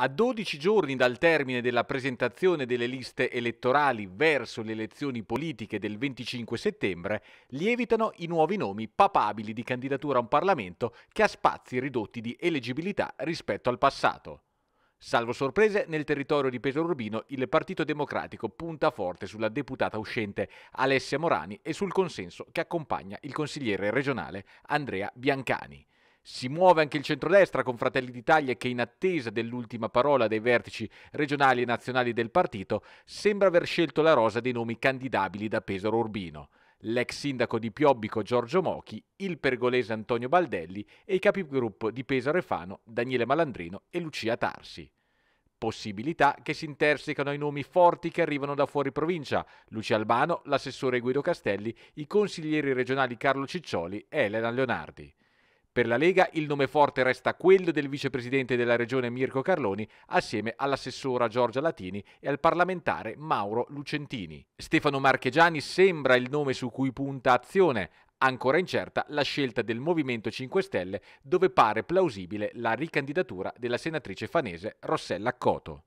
A 12 giorni dal termine della presentazione delle liste elettorali verso le elezioni politiche del 25 settembre, lievitano i nuovi nomi papabili di candidatura a un Parlamento che ha spazi ridotti di eleggibilità rispetto al passato. Salvo sorprese, nel territorio di Pesaro Urbino il Partito Democratico punta forte sulla deputata uscente Alessia Morani e sul consenso che accompagna il consigliere regionale Andrea Biancani. Si muove anche il centrodestra con Fratelli d'Italia che in attesa dell'ultima parola dei vertici regionali e nazionali del partito sembra aver scelto la rosa dei nomi candidabili da Pesaro Urbino l'ex sindaco di Piobbico Giorgio Mochi, il pergolese Antonio Baldelli e i capigruppo di Pesaro e Fano Daniele Malandrino e Lucia Tarsi. Possibilità che si intersecano ai nomi forti che arrivano da fuori provincia, Lucia Albano, l'assessore Guido Castelli, i consiglieri regionali Carlo Ciccioli e Elena Leonardi. Per la Lega il nome forte resta quello del vicepresidente della regione Mirko Carloni assieme all'assessora Giorgia Latini e al parlamentare Mauro Lucentini. Stefano Marchegiani sembra il nome su cui punta azione, ancora incerta la scelta del Movimento 5 Stelle dove pare plausibile la ricandidatura della senatrice fanese Rossella Coto.